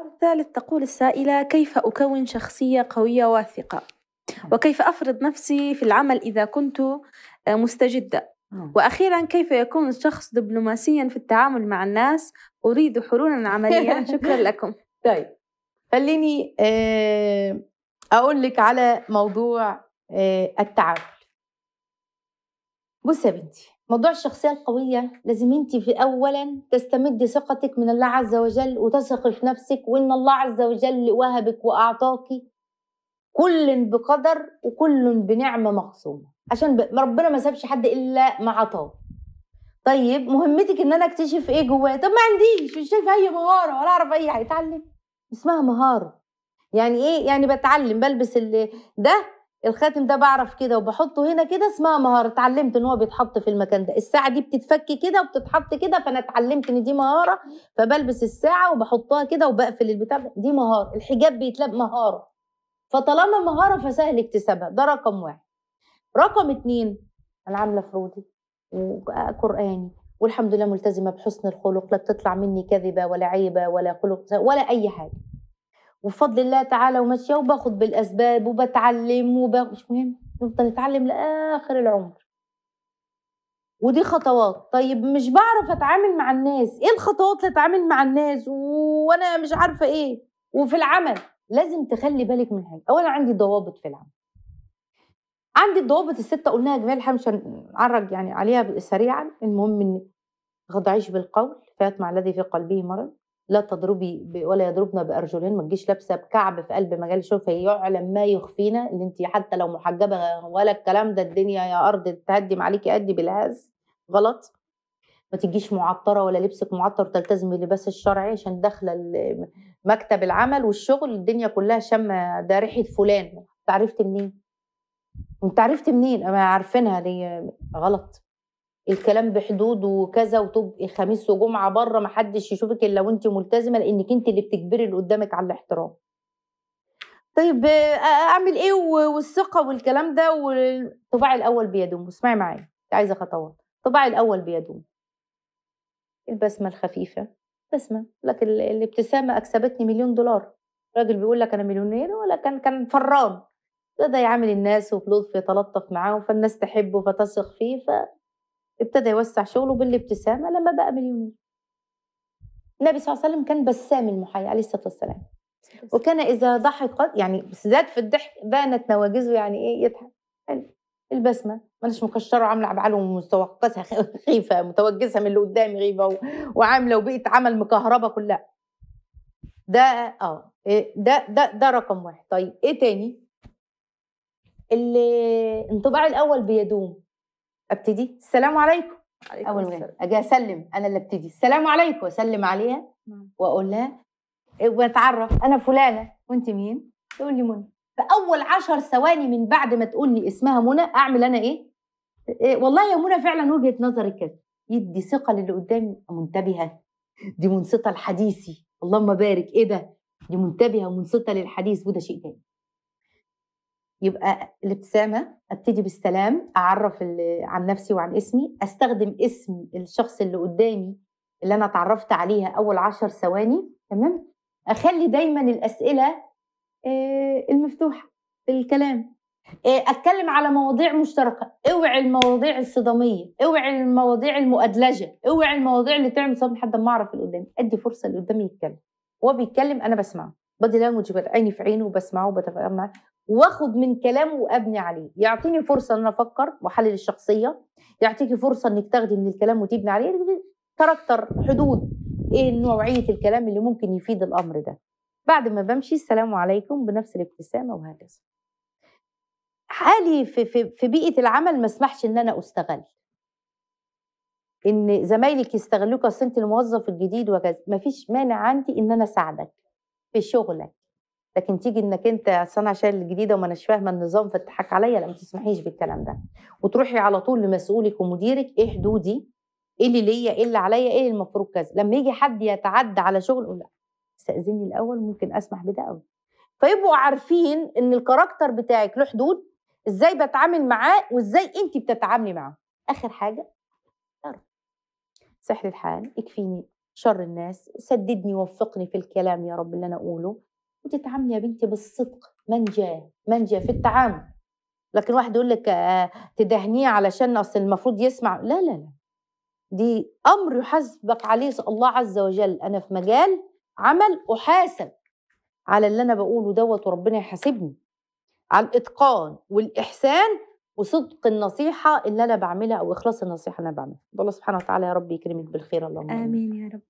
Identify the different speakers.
Speaker 1: الثالث تقول السائلة كيف أكون شخصية قوية واثقة وكيف أفرض نفسي في العمل إذا كنت آه، مستجدة نعم. وأخيرا كيف يكون الشخص دبلوماسيا في التعامل مع الناس أريد حلولا عملية شكرا لكم طيب خليني آه، أقول لك على موضوع آه، التعب بصي يا بنتي موضوع الشخصية القوية لازم انت في اولا تستمدي ثقتك من الله عز وجل وتثقي في نفسك وان الله عز وجل وهبك واعطاكي كل بقدر وكل بنعمة مقسومة عشان ربنا ما سابش حد الا ما عطاه طيب مهمتك ان انا اكتشف ايه جواه طب ما عنديش مش شايفه اي مهاره ولا اعرف اي حاجه اتعلم اسمها مهاره يعني ايه يعني بتعلم بلبس ده الخاتم ده بعرف كده وبحطه هنا كده اسمها مهاره اتعلمت ان هو بيتحط في المكان ده الساعه دي بتتفك كده وبتتحط كده فانا اتعلمت ان دي مهاره فبلبس الساعه وبحطها كده وبقفل البتاع دي مهاره الحجاب بيتلاب مهاره فطالما مهاره فسهل اكتسابها ده رقم واحد رقم اتنين انا عامله فروضي وقراني والحمد لله ملتزمه بحسن الخلق لا بتطلع مني كذبه ولا عيبه ولا خلق ولا اي حاجه وفضل الله تعالى وماشيه وباخد بالاسباب وبتعلم ومش مهم نفضل نتعلم لاخر العمر ودي خطوات طيب مش بعرف اتعامل مع الناس ايه الخطوات اللي اتعامل مع الناس وانا مش عارفه ايه وفي العمل لازم تخلي بالك من حاجه اولا عندي ضوابط في العمل عندي الضوابط السته قلناها جميع حمشه نعرج يعني عليها سريعا المهم ان تخضعيش بالقول فيطمع الذي في قلبه مرض لا تضربي ولا يضربنا بارجلهن ما تجيش لابسه بكعب في قلب مجال الشغل فيعلم ما يخفينا ان انت حتى لو محجبه ولا الكلام ده الدنيا يا ارض تهدم عليكي قد بالهز غلط ما تجيش معطره ولا لبسك معطر تلتزمي اللباس الشرعي عشان داخله مكتب العمل والشغل الدنيا كلها شامه ده ريحه فلان انت عرفت منين انت عرفت منين انا عارفينها ليه غلط الكلام بحدود وكذا وتبقي خميس وجمعه بره ما حدش يشوفك الا وانت ملتزمه لانك انت اللي بتجبري اللي قدامك على الاحترام طيب آه، آه، اعمل ايه والثقه والكلام ده والطباع الاول بيدوم اسمعي معايا عايزه خطوات الطباع الاول بيدوم البسمه الخفيفه بسمه لكن الابتسامه اكسبتني مليون دولار راجل بيقول لك انا مليونير ولا كان كان فران بدا يعامل الناس وبلطف يتلطف معاهم فالناس تحبه فتثق فيه ف ابتدى يوسع شغله بالابتسامه لما بقى مليونير النبي صلى الله عليه وسلم كان بسام المحيي عليه الصلاه والسلام وكان اذا ضحك يعني زاد في الضحك بانت نواجذه يعني ايه يضحك البسمه ما مكشره عامله عبعاله ومستوقسها خيفه متوجسه من اللي قدامي غيبه و... وعامله وبقيت عمل مكهربه كلها ده اه إيه، ده ده ده رقم واحد طيب ايه تاني الانطباع الاول بيدوم ابتدي السلام عليكم اول ما اجي اسلم انا اللي ابتدي السلام عليكم اسلم عليها نعم. واقول لها إيه، واتعرف انا فلانه وانت مين تقول لي منى فاول عشر ثواني من بعد ما تقول لي اسمها منى اعمل انا ايه, إيه، والله يا منى فعلا وجهه نظري كده يدي ثقه للي قدامي منتبهه دي منصته لحديثي اللهم بارك ايه ده دي منتبهه ومنصته للحديث وده شيء تاني يبقى الابتسامه ابتدي بالسلام اعرف عن نفسي وعن اسمي استخدم اسم الشخص اللي قدامي اللي انا اتعرفت عليها اول عشر ثواني تمام اخلي دايما الاسئله آه، المفتوحه في الكلام آه، اتكلم على مواضيع مشتركه اوعي المواضيع الصداميه اوعي المواضيع المؤدلجه اوعي المواضيع اللي تعمل صدمه لحد ما اعرف اللي قدامي ادي فرصه اللي قدامي يتكلم هو بيتكلم انا بسمعه بادي لانجوج عيني في عينه وبسمعه وبتفاعل معاه واخد من كلامه وابني عليه يعطيني فرصه ان افكر واحلل الشخصيه يعطيكي فرصه انك تاخدي من الكلام وتبني عليه كاركتر حدود ايه نوعيه الكلام اللي ممكن يفيد الامر ده بعد ما بمشي السلام عليكم بنفس الابتسامه وهكذا حالي في, في, في بيئه العمل ما اسمحش ان انا استغل ان زمايلك يستغلوك اصل انت الموظف الجديد وكذا مفيش مانع عندي ان انا اساعدك في شغلك لكن تيجي انك انت اصل انا عشان الجديده وما اناش فاهمه النظام فتضحك عليا لا ما تسمحيش بالكلام ده وتروحي على طول لمسؤولك ومديرك ايه حدودي ايه اللي ليا ايه اللي عليا ايه المفروض كذا لما يجي حد يتعدى على شغل قول لا استاذني الاول ممكن اسمح بده قوي فيبقوا عارفين ان الكاركتر بتاعك له حدود ازاي بتعامل معاه وازاي انت بتتعاملي معاه اخر حاجه سحر الحال اكفيني شر الناس سددني وفقني في الكلام يا رب اللي انا اقوله وتتعاملي يا بنتي بالصدق منجاه منجاه في التعامل لكن واحد يقول لك آه، تدهنيه علشان اصل المفروض يسمع لا لا لا دي امر يحاسبك عليه الله عز وجل انا في مجال عمل احاسب على اللي انا بقوله دوت وربنا يحاسبني على الاتقان والاحسان وصدق النصيحه اللي انا بعملها او اخلاص النصيحه اللي انا بعملها الله سبحانه وتعالى يا رب يكرمك بالخير اللهم امين يا رب